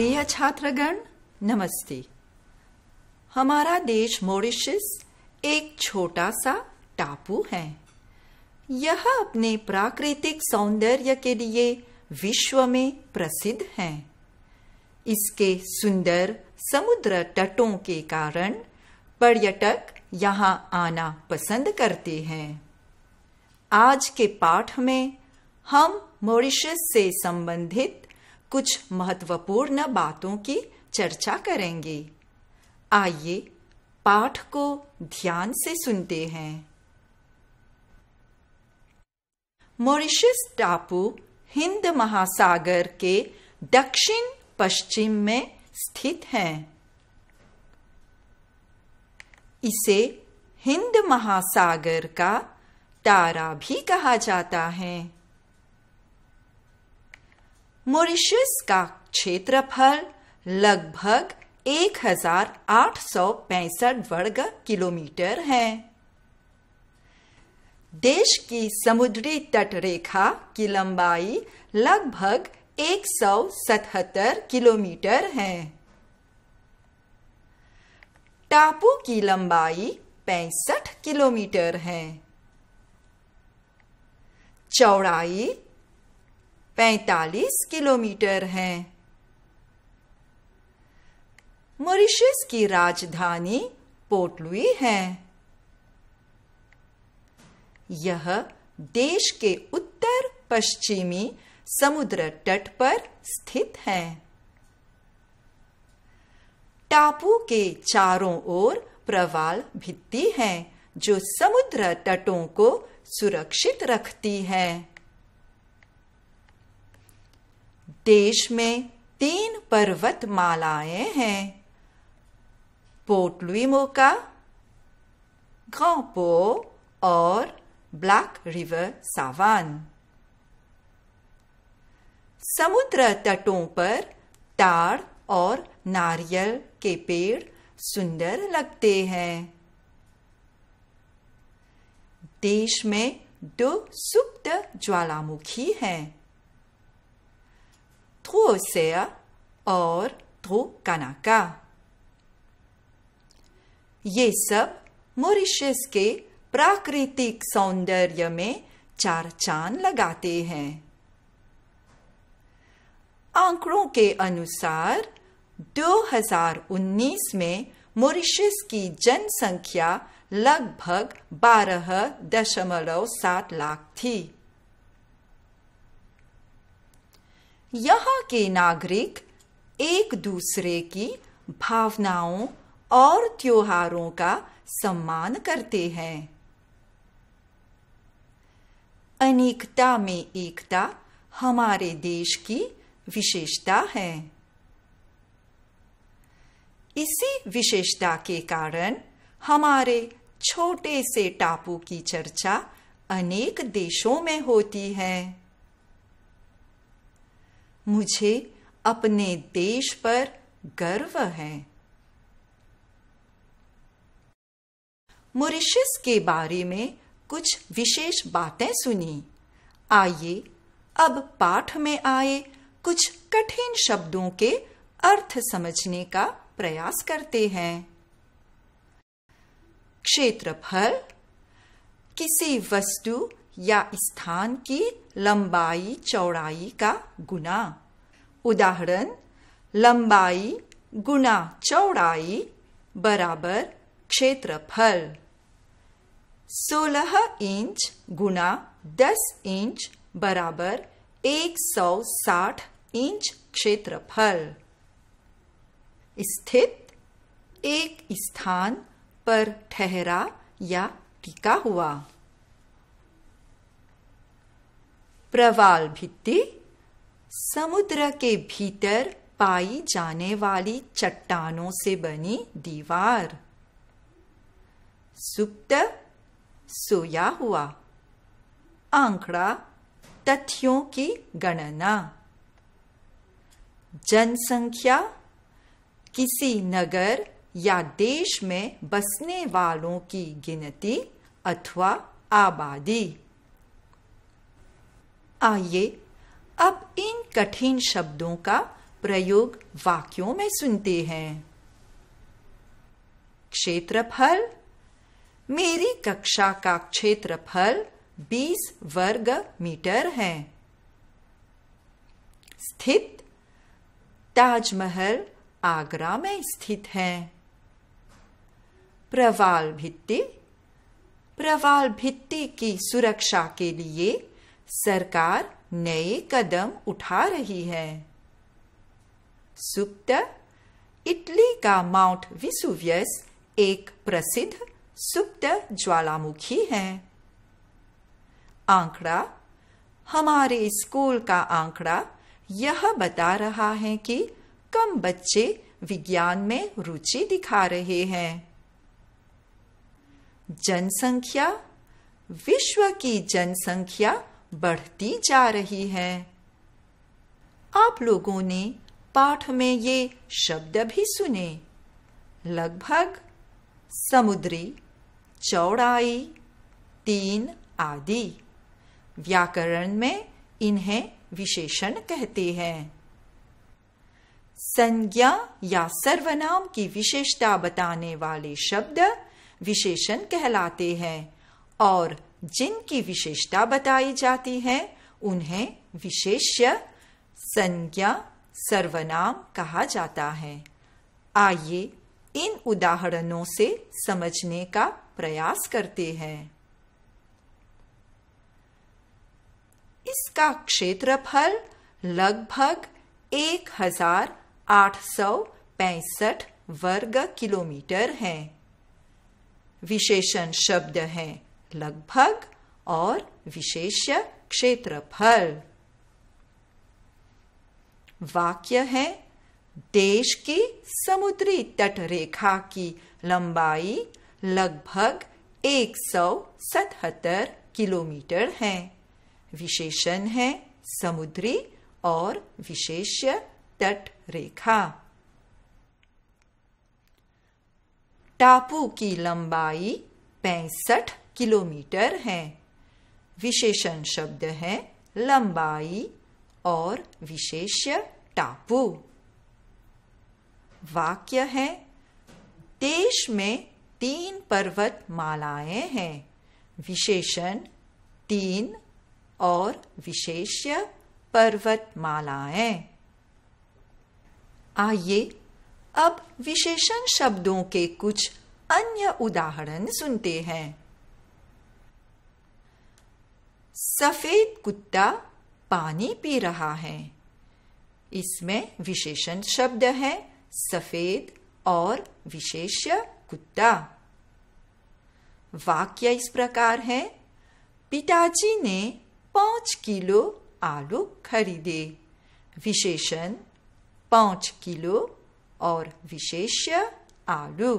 प्रिय छात्रगण नमस्ते हमारा देश मॉरिशस एक छोटा सा टापू है यह अपने प्राकृतिक सौंदर्य के लिए विश्व में प्रसिद्ध है इसके सुंदर समुद्र तटों के कारण पर्यटक यहाँ आना पसंद करते हैं आज के पाठ में हम मॉरिशस से संबंधित कुछ महत्वपूर्ण बातों की चर्चा करेंगे आइए पाठ को ध्यान से सुनते हैं मॉरिशस टापू हिंद महासागर के दक्षिण पश्चिम में स्थित है इसे हिंद महासागर का तारा भी कहा जाता है मॉरिशस का क्षेत्रफल लगभग पैंसठ वर्ग किलोमीटर है देश की समुद्री तट रेखा की लंबाई लगभग 177 किलोमीटर है टापू की लंबाई पैंसठ किलोमीटर है चौड़ाई पैतालीस किलोमीटर है मॉरिशस की राजधानी पोर्टलुई है यह देश के उत्तर पश्चिमी समुद्र तट पर स्थित है टापू के चारों ओर प्रवाल भित्ति है जो समुद्र तटों को सुरक्षित रखती है देश में तीन पर्वत मालाएं हैं पोर्ट लुइमोका ग्रांपो और ब्लैक रिवर सावान समुद्र तटों पर ताड़ और नारियल के पेड़ सुंदर लगते हैं देश में दो सुप्त ज्वालामुखी हैं troocea और ध्रोकाना का ये सब मॉरिशस के प्राकृतिक सौंदर्य में चार चांद लगाते हैं आंकड़ों के अनुसार 2019 में मॉरिशस की जनसंख्या लगभग बारह दशमलव सात लाख थी यहाँ के नागरिक एक दूसरे की भावनाओं और त्योहारों का सम्मान करते हैं अनेकता में एकता हमारे देश की विशेषता है इसी विशेषता के कारण हमारे छोटे से टापू की चर्चा अनेक देशों में होती है मुझे अपने देश पर गर्व है मॉरिशस के बारे में कुछ विशेष बातें सुनी आइए अब पाठ में आए कुछ कठिन शब्दों के अर्थ समझने का प्रयास करते हैं क्षेत्रफल किसी वस्तु या स्थान की लंबाई चौड़ाई का गुना उदाहरण लंबाई गुना चौड़ाई बराबर क्षेत्रफल 16 इंच गुना 10 इंच बराबर 160 इंच क्षेत्रफल स्थित एक स्थान पर ठहरा या टिका हुआ प्रवाल भित्ति समुद्र के भीतर पाई जाने वाली चट्टानों से बनी दीवार सुप्त सोया हुआ आंकड़ा तथ्यों की गणना जनसंख्या किसी नगर या देश में बसने वालों की गिनती अथवा आबादी आइए अब इन कठिन शब्दों का प्रयोग वाक्यों में सुनते हैं क्षेत्रफल मेरी कक्षा का क्षेत्रफल 20 वर्ग मीटर है स्थित ताजमहल आगरा में स्थित है प्रवाल भित्ति प्रवाल भित्ति की सुरक्षा के लिए सरकार नए कदम उठा रही है सुप्त इटली का माउंट विसुवियस एक प्रसिद्ध सुप्त ज्वालामुखी है आंकड़ा हमारे स्कूल का आंकड़ा यह बता रहा है कि कम बच्चे विज्ञान में रुचि दिखा रहे हैं जनसंख्या विश्व की जनसंख्या बढ़ती जा रही है आप लोगों ने पाठ में ये शब्द भी सुने लगभग समुद्री चौड़ाई तीन आदि व्याकरण में इन्हें विशेषण कहते हैं संज्ञा या सर्वनाम की विशेषता बताने वाले शब्द विशेषण कहलाते हैं और जिनकी विशेषता बताई जाती है उन्हें विशेष्य संज्ञा सर्वनाम कहा जाता है आइए इन उदाहरणों से समझने का प्रयास करते हैं इसका क्षेत्रफल लगभग एक हजार आठ सौ पैंसठ वर्ग किलोमीटर है विशेषण शब्द है लगभग और विशेष्य क्षेत्रफल वाक्य है देश की समुद्री तट रेखा की लंबाई लगभग 177 किलोमीटर है विशेषण है समुद्री और विशेष्य तट रेखा टापू की लंबाई पैंसठ किलोमीटर हैं विशेषण शब्द है लंबाई और विशेष्य टापू वाक्य है देश में तीन पर्वत मालाएं हैं विशेषण तीन और विशेष्य पर्वत मालाएं आइए अब विशेषण शब्दों के कुछ अन्य उदाहरण सुनते हैं सफेद कुत्ता पानी पी रहा है इसमें विशेषण शब्द है सफेद और विशेष्य कुत्ता वाक्य इस प्रकार है पिताजी ने पांच किलो आलू खरीदे विशेषण पांच किलो और विशेष्य आलू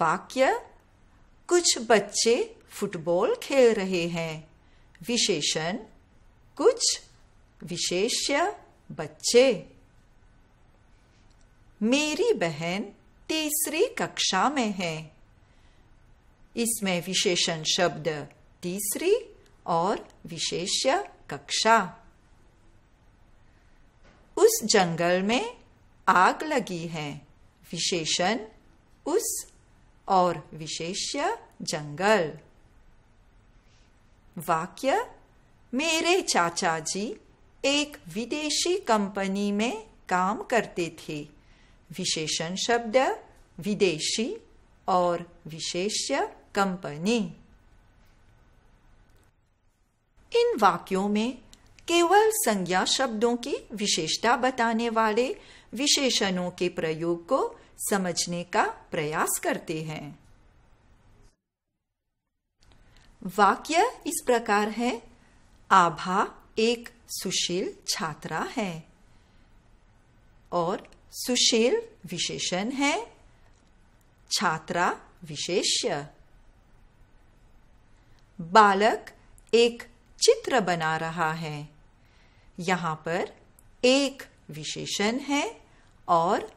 वाक्य कुछ बच्चे फुटबॉल खेल रहे हैं विशेषण कुछ विशेष्य बच्चे मेरी बहन तीसरी कक्षा में है इसमें विशेषण शब्द तीसरी और विशेष्य कक्षा उस जंगल में आग लगी है विशेषण उस और विशेष्य जंगल वाक्य मेरे चाचा जी एक विदेशी कंपनी में काम करते थे विशेषण शब्द विदेशी और विशेष्य कंपनी इन वाक्यों में केवल संज्ञा शब्दों की विशेषता बताने वाले विशेषणों के प्रयोग को समझने का प्रयास करते हैं वाक्य इस प्रकार है आभा एक सुशील छात्रा है और सुशील विशेषण है छात्रा विशेष्य बालक एक चित्र बना रहा है यहां पर एक विशेषण है और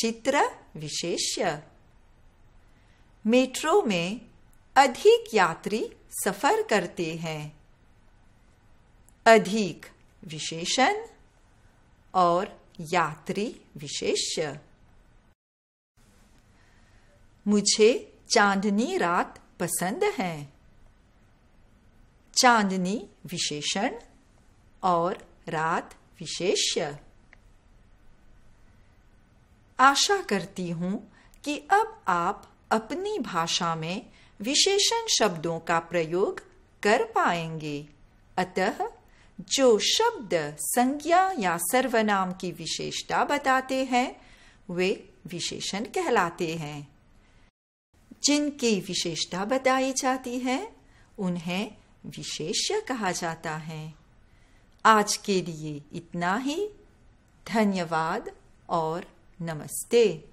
चित्र विशेष्य मेट्रो में अधिक यात्री सफर करते हैं अधिक विशेषण और यात्री विशेष्य मुझे चांदनी रात पसंद है चांदनी विशेषण और रात विशेष्य आशा करती हूं कि अब आप अपनी भाषा में विशेषण शब्दों का प्रयोग कर पाएंगे अतः जो शब्द संज्ञा या सर्वनाम की विशेषता बताते हैं वे विशेषण कहलाते हैं जिनकी विशेषता बताई जाती है उन्हें विशेष्य कहा जाता है आज के लिए इतना ही धन्यवाद और नमस्ते